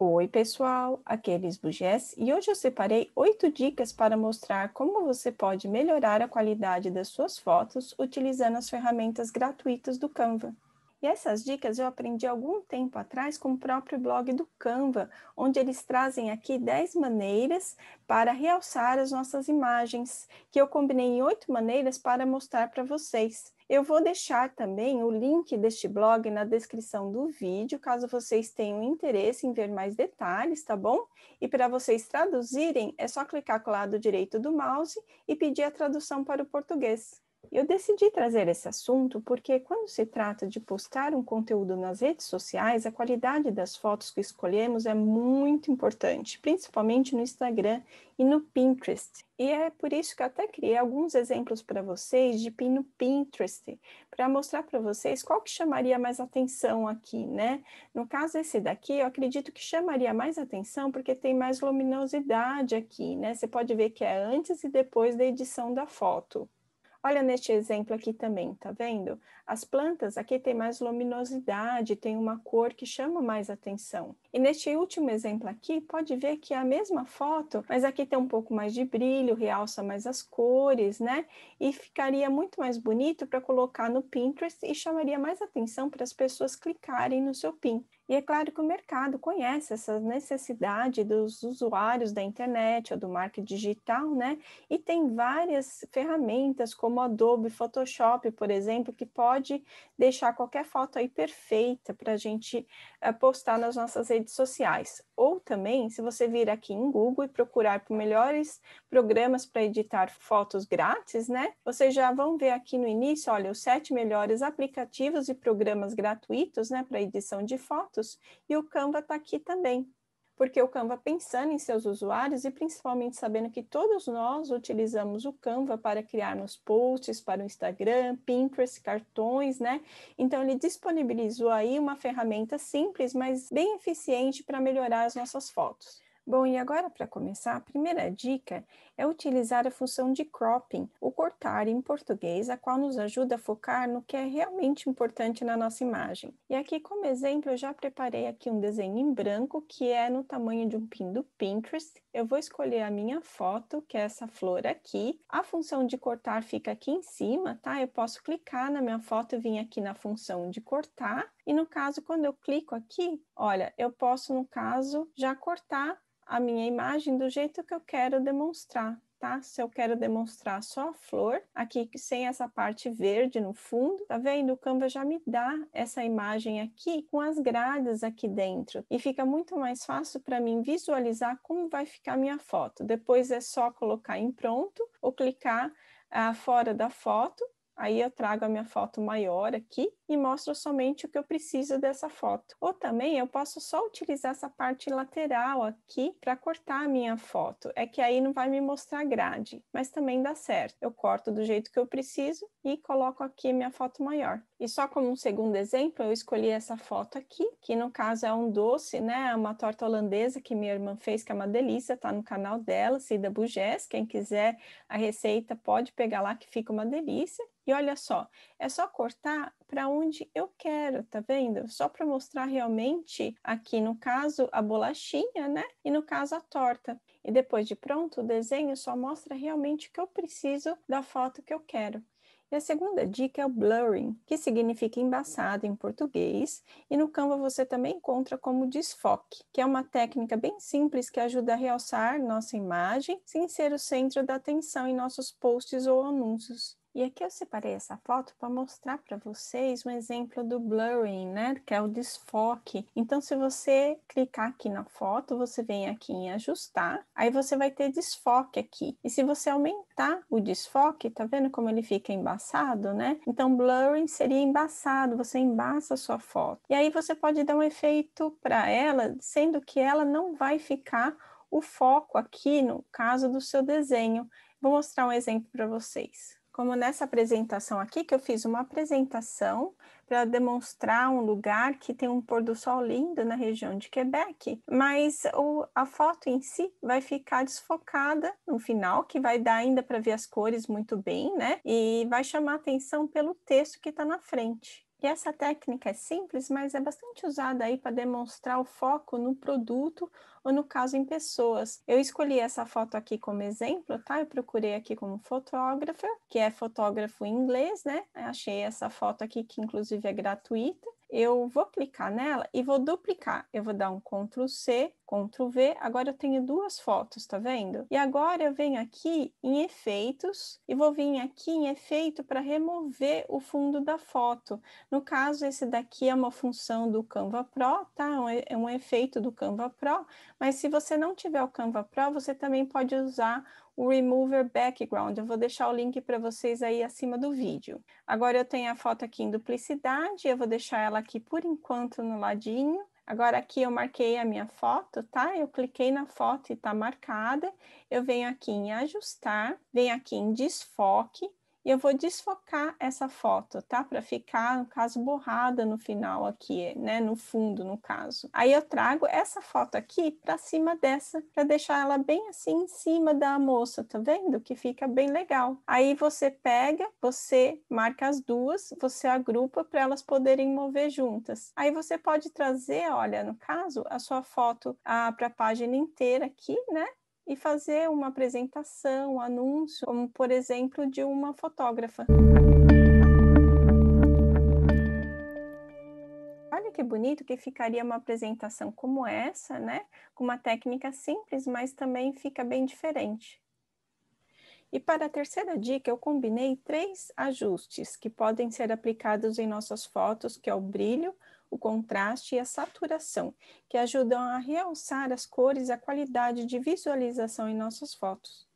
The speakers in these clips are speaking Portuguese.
Oi, pessoal, aqui é Elis Bugés e hoje eu separei oito dicas para mostrar como você pode melhorar a qualidade das suas fotos utilizando as ferramentas gratuitas do Canva. E essas dicas eu aprendi algum tempo atrás com o próprio blog do Canva, onde eles trazem aqui 10 maneiras para realçar as nossas imagens, que eu combinei em oito maneiras para mostrar para vocês. Eu vou deixar também o link deste blog na descrição do vídeo, caso vocês tenham interesse em ver mais detalhes, tá bom? E para vocês traduzirem, é só clicar com o lado direito do mouse e pedir a tradução para o português. Eu decidi trazer esse assunto porque, quando se trata de postar um conteúdo nas redes sociais, a qualidade das fotos que escolhemos é muito importante, principalmente no Instagram e no Pinterest. E é por isso que eu até criei alguns exemplos para vocês de pin no Pinterest, para mostrar para vocês qual que chamaria mais atenção aqui, né? No caso esse daqui, eu acredito que chamaria mais atenção porque tem mais luminosidade aqui, né? Você pode ver que é antes e depois da edição da foto. Olha neste exemplo aqui também, tá vendo? As plantas aqui tem mais luminosidade, tem uma cor que chama mais atenção. E neste último exemplo aqui, pode ver que é a mesma foto, mas aqui tem um pouco mais de brilho, realça mais as cores, né? E ficaria muito mais bonito para colocar no Pinterest e chamaria mais atenção para as pessoas clicarem no seu pin. E é claro que o mercado conhece essa necessidade dos usuários da internet ou do marketing digital, né? E tem várias ferramentas como Adobe Photoshop, por exemplo, que pode deixar qualquer foto aí perfeita para a gente postar nas nossas redes sociais. Ou também, se você vir aqui em Google e procurar por melhores programas para editar fotos grátis, né? Vocês já vão ver aqui no início, olha, os sete melhores aplicativos e programas gratuitos, né, para edição de fotos, e o Canva está aqui também porque o Canva pensando em seus usuários e principalmente sabendo que todos nós utilizamos o Canva para criarmos posts para o Instagram, Pinterest, cartões, né? Então ele disponibilizou aí uma ferramenta simples, mas bem eficiente para melhorar as nossas fotos. Bom, e agora para começar, a primeira dica é utilizar a função de cropping, o cortar em português, a qual nos ajuda a focar no que é realmente importante na nossa imagem. E aqui, como exemplo, eu já preparei aqui um desenho em branco que é no tamanho de um pin do Pinterest. Eu vou escolher a minha foto, que é essa flor aqui. A função de cortar fica aqui em cima, tá? Eu posso clicar na minha foto e vir aqui na função de cortar. E no caso, quando eu clico aqui, olha, eu posso, no caso, já cortar a minha imagem do jeito que eu quero demonstrar, tá? Se eu quero demonstrar só a flor, aqui sem essa parte verde no fundo, tá vendo? O Canva já me dá essa imagem aqui com as grades aqui dentro. E fica muito mais fácil para mim visualizar como vai ficar minha foto. Depois é só colocar em pronto ou clicar ah, fora da foto. Aí eu trago a minha foto maior aqui e mostro somente o que eu preciso dessa foto. Ou também eu posso só utilizar essa parte lateral aqui para cortar a minha foto. É que aí não vai me mostrar grade, mas também dá certo. Eu corto do jeito que eu preciso e coloco aqui minha foto maior. E só como um segundo exemplo, eu escolhi essa foto aqui, que no caso é um doce, né? É uma torta holandesa que minha irmã fez, que é uma delícia, tá no canal dela, Cida Bugés. Quem quiser a receita pode pegar lá, que fica uma delícia. E olha só, é só cortar para onde eu quero, tá vendo? Só para mostrar realmente aqui no caso a bolachinha, né? E no caso a torta. E depois de pronto, o desenho só mostra realmente o que eu preciso da foto que eu quero. E a segunda dica é o blurring, que significa embaçado em português, e no Canva você também encontra como desfoque, que é uma técnica bem simples que ajuda a realçar nossa imagem sem ser o centro da atenção em nossos posts ou anúncios. E aqui eu separei essa foto para mostrar para vocês um exemplo do blurring, né? Que é o desfoque. Então, se você clicar aqui na foto, você vem aqui em ajustar, aí você vai ter desfoque aqui. E se você aumentar o desfoque, tá vendo como ele fica embaçado, né? Então, blurring seria embaçado, você embaça a sua foto. E aí você pode dar um efeito para ela, sendo que ela não vai ficar o foco aqui no caso do seu desenho. Vou mostrar um exemplo para vocês como nessa apresentação aqui, que eu fiz uma apresentação para demonstrar um lugar que tem um pôr do sol lindo na região de Quebec, mas o, a foto em si vai ficar desfocada no final, que vai dar ainda para ver as cores muito bem, né? E vai chamar atenção pelo texto que está na frente. E essa técnica é simples, mas é bastante usada aí para demonstrar o foco no produto ou no caso em pessoas. Eu escolhi essa foto aqui como exemplo, tá? Eu procurei aqui como fotógrafa, que é fotógrafo em inglês, né? Achei essa foto aqui que inclusive é gratuita eu vou clicar nela e vou duplicar. Eu vou dar um Ctrl C, Ctrl V. Agora eu tenho duas fotos, tá vendo? E agora eu venho aqui em efeitos e vou vir aqui em efeito para remover o fundo da foto. No caso, esse daqui é uma função do Canva Pro, tá? É um é efeito do Canva Pro, mas se você não tiver o Canva Pro, você também pode usar o Remover Background. Eu vou deixar o link para vocês aí acima do vídeo. Agora eu tenho a foto aqui em duplicidade, eu vou deixar ela aqui por enquanto no ladinho. Agora aqui eu marquei a minha foto, tá? Eu cliquei na foto e tá marcada. Eu venho aqui em ajustar, venho aqui em desfoque e eu vou desfocar essa foto, tá? Para ficar, no caso, borrada no final aqui, né? No fundo, no caso. Aí eu trago essa foto aqui para cima dessa, para deixar ela bem assim em cima da moça, tá vendo? Que fica bem legal. Aí você pega, você marca as duas, você agrupa para elas poderem mover juntas. Aí você pode trazer, olha, no caso, a sua foto ah, para a página inteira aqui, né? e fazer uma apresentação, um anúncio, como por exemplo de uma fotógrafa. Olha que bonito que ficaria uma apresentação como essa, né? Com uma técnica simples, mas também fica bem diferente. E para a terceira dica, eu combinei três ajustes que podem ser aplicados em nossas fotos, que é o brilho, o contraste e a saturação, que ajudam a realçar as cores e a qualidade de visualização em nossas fotos.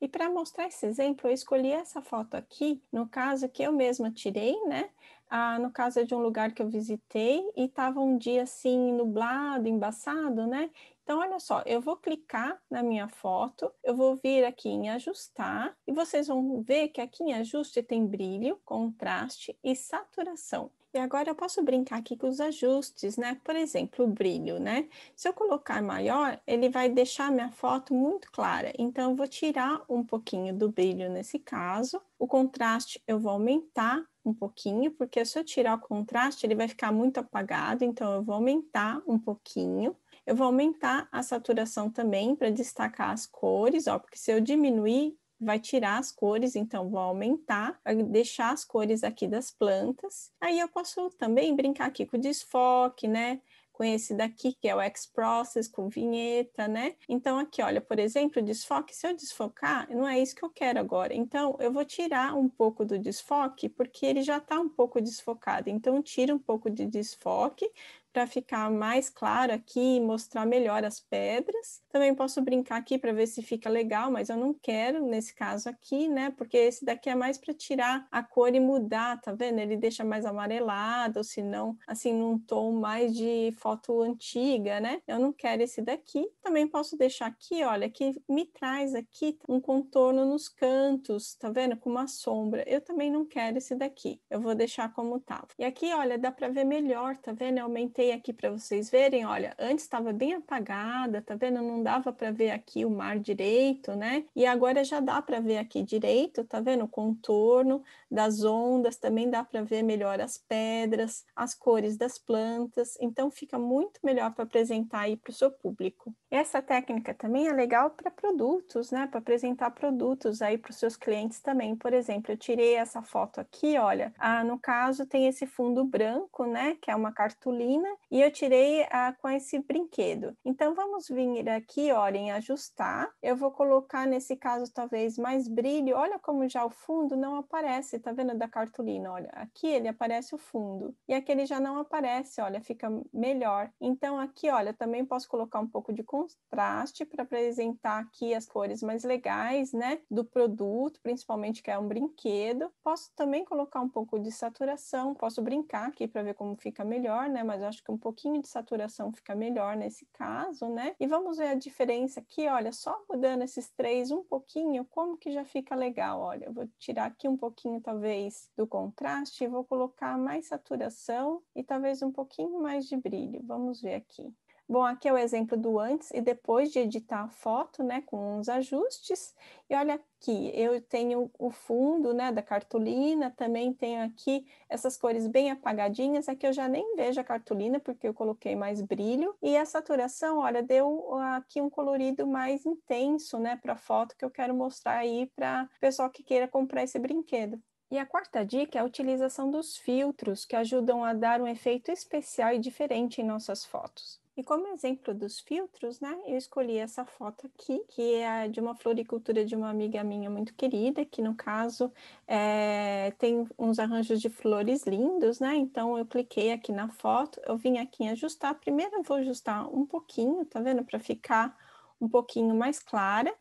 E para mostrar esse exemplo, eu escolhi essa foto aqui, no caso que eu mesma tirei, né? Ah, no caso é de um lugar que eu visitei e estava um dia assim nublado, embaçado, né? Então, olha só, eu vou clicar na minha foto, eu vou vir aqui em ajustar e vocês vão ver que aqui em ajuste tem brilho, contraste e saturação. E agora eu posso brincar aqui com os ajustes, né? Por exemplo, o brilho, né? Se eu colocar maior, ele vai deixar minha foto muito clara. Então, eu vou tirar um pouquinho do brilho nesse caso. O contraste eu vou aumentar um pouquinho, porque se eu tirar o contraste, ele vai ficar muito apagado. Então, eu vou aumentar um pouquinho. Eu vou aumentar a saturação também para destacar as cores, ó, porque se eu diminuir, vai tirar as cores, então vou aumentar, vai deixar as cores aqui das plantas. Aí eu posso também brincar aqui com o desfoque, né? com esse daqui, que é o X-Process, com vinheta, né? Então, aqui, olha, por exemplo, desfoque, se eu desfocar, não é isso que eu quero agora. Então, eu vou tirar um pouco do desfoque, porque ele já está um pouco desfocado. Então, tira um pouco de desfoque, para ficar mais claro aqui e mostrar melhor as pedras. Também posso brincar aqui para ver se fica legal, mas eu não quero nesse caso aqui, né? Porque esse daqui é mais para tirar a cor e mudar, tá vendo? Ele deixa mais amarelado, ou se não, assim, num tom mais de foto antiga, né? Eu não quero esse daqui. Também posso deixar aqui, olha, que me traz aqui um contorno nos cantos, tá vendo? Com uma sombra. Eu também não quero esse daqui. Eu vou deixar como tava. E aqui, olha, dá para ver melhor, tá vendo? Eu aumentei aqui para vocês verem. Olha, antes estava bem apagada, tá vendo? Não dava para ver aqui o mar direito, né? E agora já dá para ver aqui direito, tá vendo? O contorno das ondas, também dá para ver melhor as pedras, as cores das plantas. Então fica muito melhor para apresentar aí para o seu público. Essa técnica também é legal para produtos, né? Para apresentar produtos aí para os seus clientes também. Por exemplo, eu tirei essa foto aqui, olha. Ah, no caso tem esse fundo branco, né? Que é uma cartolina semana e eu tirei a, com esse brinquedo. Então vamos vir aqui, olha, em ajustar. Eu vou colocar nesse caso talvez mais brilho. Olha como já o fundo não aparece, tá vendo da cartolina? Olha, aqui ele aparece o fundo e aqui ele já não aparece, olha, fica melhor. Então aqui, olha, também posso colocar um pouco de contraste para apresentar aqui as cores mais legais, né, do produto, principalmente que é um brinquedo. Posso também colocar um pouco de saturação, posso brincar aqui para ver como fica melhor, né, mas eu acho acho que um pouquinho de saturação fica melhor nesse caso, né? E vamos ver a diferença aqui, olha, só mudando esses três um pouquinho, como que já fica legal, olha, eu vou tirar aqui um pouquinho, talvez, do contraste, e vou colocar mais saturação e talvez um pouquinho mais de brilho, vamos ver aqui. Bom, aqui é o exemplo do antes e depois de editar a foto, né, com uns ajustes. E olha aqui, eu tenho o fundo, né, da cartolina, também tenho aqui essas cores bem apagadinhas, aqui eu já nem vejo a cartolina porque eu coloquei mais brilho. E a saturação, olha, deu aqui um colorido mais intenso, né, para a foto que eu quero mostrar aí para pessoal que queira comprar esse brinquedo. E a quarta dica é a utilização dos filtros, que ajudam a dar um efeito especial e diferente em nossas fotos. E como exemplo dos filtros, né, eu escolhi essa foto aqui, que é de uma floricultura de uma amiga minha muito querida, que no caso é, tem uns arranjos de flores lindos, né? Então eu cliquei aqui na foto, eu vim aqui em ajustar. Primeiro eu vou ajustar um pouquinho, tá vendo? Para ficar um pouquinho mais clara.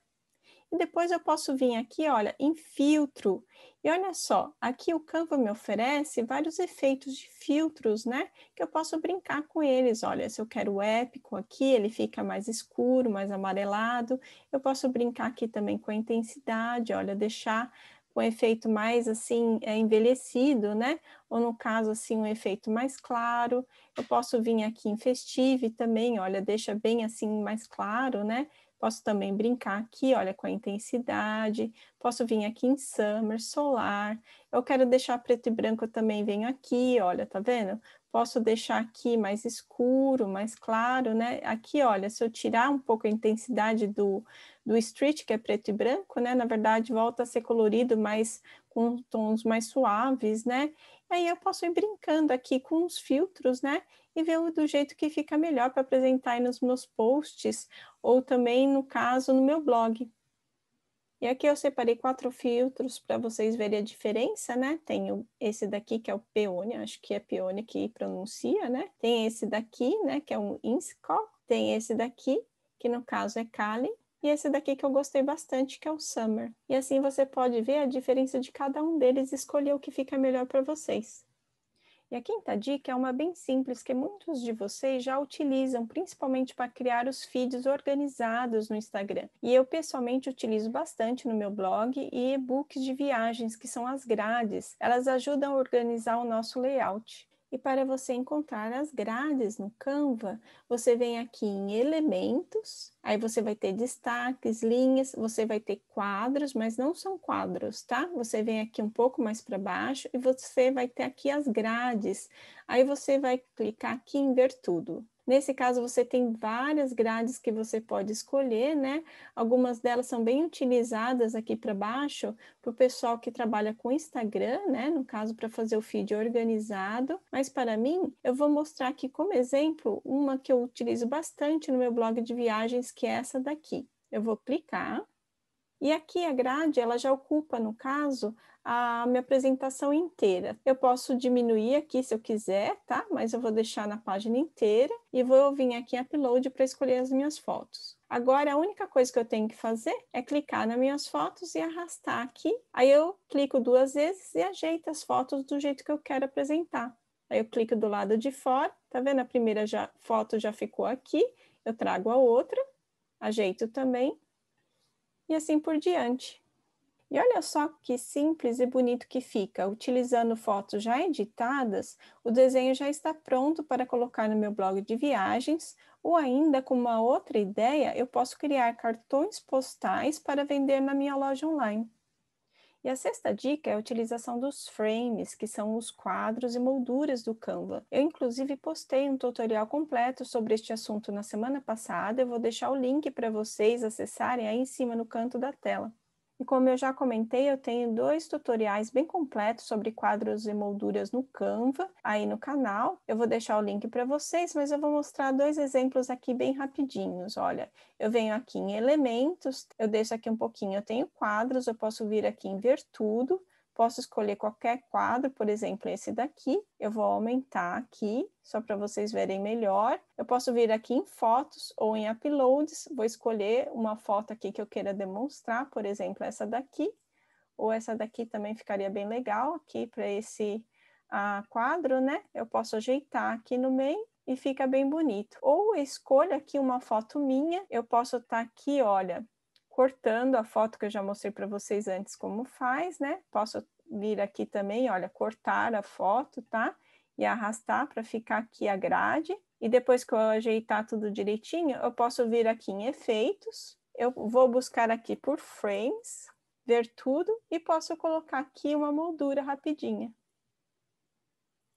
Depois eu posso vir aqui, olha, em filtro. E olha só, aqui o Canva me oferece vários efeitos de filtros, né? Que eu posso brincar com eles. Olha, se eu quero o épico aqui, ele fica mais escuro, mais amarelado. Eu posso brincar aqui também com a intensidade, olha, deixar com um efeito mais assim é, envelhecido, né? Ou no caso assim um efeito mais claro. Eu posso vir aqui em festive também, olha, deixa bem assim mais claro, né? Posso também brincar aqui, olha, com a intensidade. Posso vir aqui em summer, solar. Eu quero deixar preto e branco, eu também venho aqui, olha, tá vendo? Posso deixar aqui mais escuro, mais claro, né? Aqui, olha, se eu tirar um pouco a intensidade do, do street, que é preto e branco, né? Na verdade, volta a ser colorido, mas com tons mais suaves, né? E aí eu posso ir brincando aqui com os filtros, né? e ver do jeito que fica melhor para apresentar aí nos meus posts ou também, no caso, no meu blog. E aqui eu separei quatro filtros para vocês verem a diferença, né? Tem esse daqui que é o peony acho que é peony que pronuncia, né? Tem esse daqui, né, que é um Insco. Tem esse daqui, que no caso é Kali. E esse daqui que eu gostei bastante, que é o Summer. E assim você pode ver a diferença de cada um deles e escolher o que fica melhor para vocês. E a quinta dica é uma bem simples que muitos de vocês já utilizam, principalmente para criar os feeds organizados no Instagram. E eu pessoalmente utilizo bastante no meu blog e e-books de viagens, que são as grades. Elas ajudam a organizar o nosso layout. E para você encontrar as grades no Canva, você vem aqui em elementos, aí você vai ter destaques, linhas, você vai ter quadros, mas não são quadros, tá? Você vem aqui um pouco mais para baixo e você vai ter aqui as grades. Aí você vai clicar aqui em ver tudo. Nesse caso, você tem várias grades que você pode escolher, né? Algumas delas são bem utilizadas aqui para baixo para o pessoal que trabalha com Instagram, né? No caso, para fazer o feed organizado. Mas para mim, eu vou mostrar aqui como exemplo uma que eu utilizo bastante no meu blog de viagens, que é essa daqui. Eu vou clicar e aqui a grade, ela já ocupa, no caso, a minha apresentação inteira. Eu posso diminuir aqui se eu quiser, tá? Mas eu vou deixar na página inteira e vou vir aqui em Upload para escolher as minhas fotos. Agora, a única coisa que eu tenho que fazer é clicar nas minhas fotos e arrastar aqui. Aí eu clico duas vezes e ajeito as fotos do jeito que eu quero apresentar. Aí eu clico do lado de fora, tá vendo? A primeira já, foto já ficou aqui, eu trago a outra, ajeito também e assim por diante. E olha só que simples e bonito que fica. Utilizando fotos já editadas, o desenho já está pronto para colocar no meu blog de viagens, ou ainda com uma outra ideia, eu posso criar cartões postais para vender na minha loja online. E a sexta dica é a utilização dos frames, que são os quadros e molduras do Canva. Eu, inclusive, postei um tutorial completo sobre este assunto na semana passada, eu vou deixar o link para vocês acessarem aí em cima no canto da tela. E como eu já comentei, eu tenho dois tutoriais bem completos sobre quadros e molduras no Canva aí no canal. Eu vou deixar o link para vocês, mas eu vou mostrar dois exemplos aqui bem rapidinhos. Olha, eu venho aqui em elementos, eu deixo aqui um pouquinho, eu tenho quadros, eu posso vir aqui em ver tudo Posso escolher qualquer quadro, por exemplo, esse daqui. Eu vou aumentar aqui, só para vocês verem melhor. Eu posso vir aqui em fotos ou em uploads. Vou escolher uma foto aqui que eu queira demonstrar, por exemplo, essa daqui. Ou essa daqui também ficaria bem legal aqui para esse quadro, né? Eu posso ajeitar aqui no meio e fica bem bonito. Ou escolha aqui uma foto minha. Eu posso estar tá aqui, olha, cortando a foto que eu já mostrei para vocês antes como faz, né? Posso vir aqui também, olha, cortar a foto, tá? E arrastar para ficar aqui a grade. E depois que eu ajeitar tudo direitinho, eu posso vir aqui em efeitos, eu vou buscar aqui por frames, ver tudo e posso colocar aqui uma moldura rapidinha.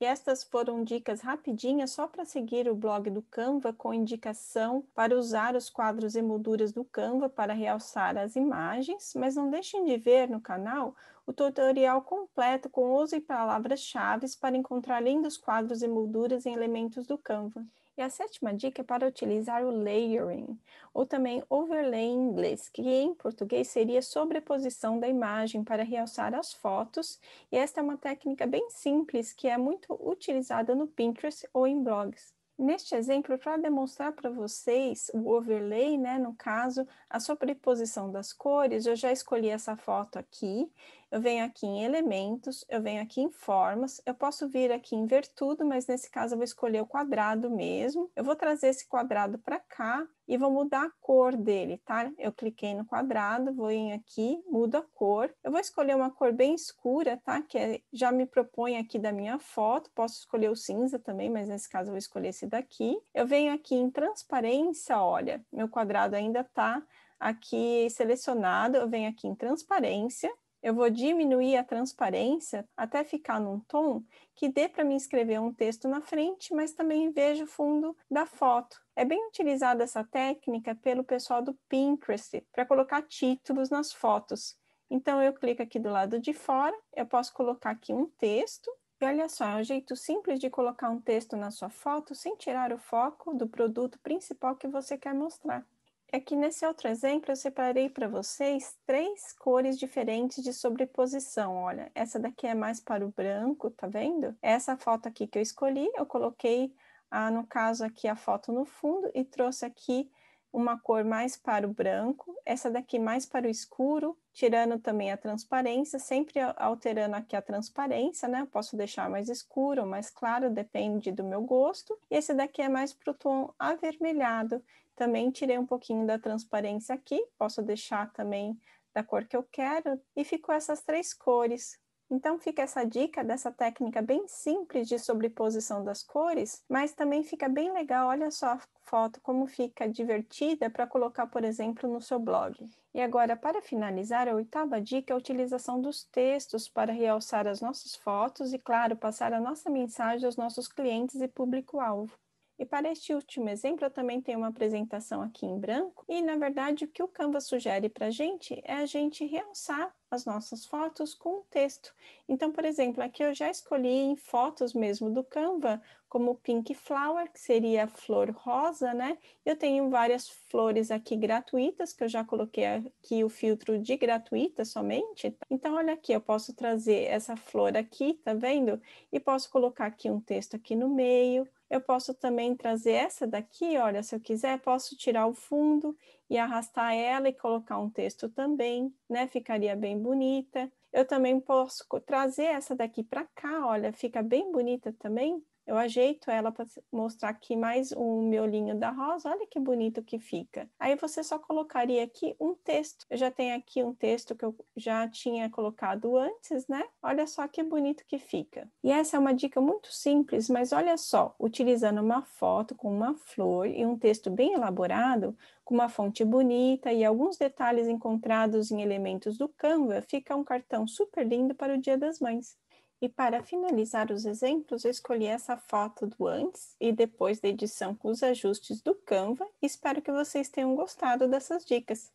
E estas foram dicas rapidinhas só para seguir o blog do Canva com indicação para usar os quadros e molduras do Canva para realçar as imagens, mas não deixem de ver no canal o tutorial completo com uso e palavras-chave para encontrar lindos quadros e molduras em elementos do Canva. E a sétima dica é para utilizar o layering, ou também overlay em inglês, que em português seria sobreposição da imagem para realçar as fotos. E esta é uma técnica bem simples que é muito utilizada no Pinterest ou em blogs. Neste exemplo, para demonstrar para vocês o overlay, né, no caso, a sobreposição das cores, eu já escolhi essa foto aqui eu venho aqui em elementos, eu venho aqui em formas, eu posso vir aqui em ver tudo, mas nesse caso eu vou escolher o quadrado mesmo. Eu vou trazer esse quadrado para cá e vou mudar a cor dele, tá? Eu cliquei no quadrado, vou em aqui, mudo a cor. Eu vou escolher uma cor bem escura, tá? Que é, já me propõe aqui da minha foto. Posso escolher o cinza também, mas nesse caso eu vou escolher esse daqui. Eu venho aqui em transparência, olha, meu quadrado ainda tá aqui selecionado, eu venho aqui em transparência, eu vou diminuir a transparência até ficar num tom que dê para mim escrever um texto na frente, mas também veja o fundo da foto. É bem utilizada essa técnica pelo pessoal do Pinterest para colocar títulos nas fotos. Então eu clico aqui do lado de fora, eu posso colocar aqui um texto. E olha só, é um jeito simples de colocar um texto na sua foto sem tirar o foco do produto principal que você quer mostrar é Aqui nesse outro exemplo, eu separei para vocês três cores diferentes de sobreposição. Olha, essa daqui é mais para o branco, tá vendo? Essa foto aqui que eu escolhi, eu coloquei, ah, no caso aqui, a foto no fundo e trouxe aqui uma cor mais para o branco, essa daqui mais para o escuro, tirando também a transparência, sempre alterando aqui a transparência, né? Eu posso deixar mais escuro, mais claro, depende do meu gosto. E esse daqui é mais para o tom avermelhado, também tirei um pouquinho da transparência aqui, posso deixar também da cor que eu quero. E ficou essas três cores, então fica essa dica dessa técnica bem simples de sobreposição das cores, mas também fica bem legal, olha só a foto como fica divertida para colocar, por exemplo, no seu blog. E agora, para finalizar, a oitava dica é a utilização dos textos para realçar as nossas fotos e, claro, passar a nossa mensagem aos nossos clientes e público-alvo. E para este último exemplo, eu também tenho uma apresentação aqui em branco. E, na verdade, o que o Canva sugere para a gente é a gente realçar as nossas fotos com o texto. Então, por exemplo, aqui eu já escolhi em fotos mesmo do Canva, como Pink Flower, que seria a flor rosa, né? Eu tenho várias flores aqui gratuitas, que eu já coloquei aqui o filtro de gratuita somente. Tá? Então, olha aqui, eu posso trazer essa flor aqui, tá vendo? E posso colocar aqui um texto aqui no meio, eu posso também trazer essa daqui, olha, se eu quiser, posso tirar o fundo e arrastar ela e colocar um texto também, né? Ficaria bem bonita. Eu também posso trazer essa daqui para cá, olha, fica bem bonita também. Eu ajeito ela para mostrar aqui mais um miolinho da rosa. Olha que bonito que fica. Aí você só colocaria aqui um texto. Eu já tenho aqui um texto que eu já tinha colocado antes, né? Olha só que bonito que fica. E essa é uma dica muito simples, mas olha só, utilizando uma foto com uma flor e um texto bem elaborado, com uma fonte bonita e alguns detalhes encontrados em elementos do Canva, fica um cartão super lindo para o Dia das Mães. E para finalizar os exemplos, eu escolhi essa foto do antes e depois da edição com os ajustes do Canva. Espero que vocês tenham gostado dessas dicas.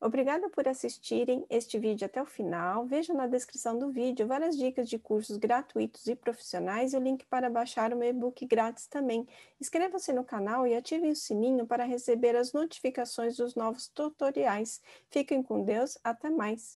Obrigada por assistirem este vídeo até o final. Veja na descrição do vídeo várias dicas de cursos gratuitos e profissionais e o link para baixar o meu e-book grátis também. Inscreva-se no canal e ativem o sininho para receber as notificações dos novos tutoriais. Fiquem com Deus, até mais!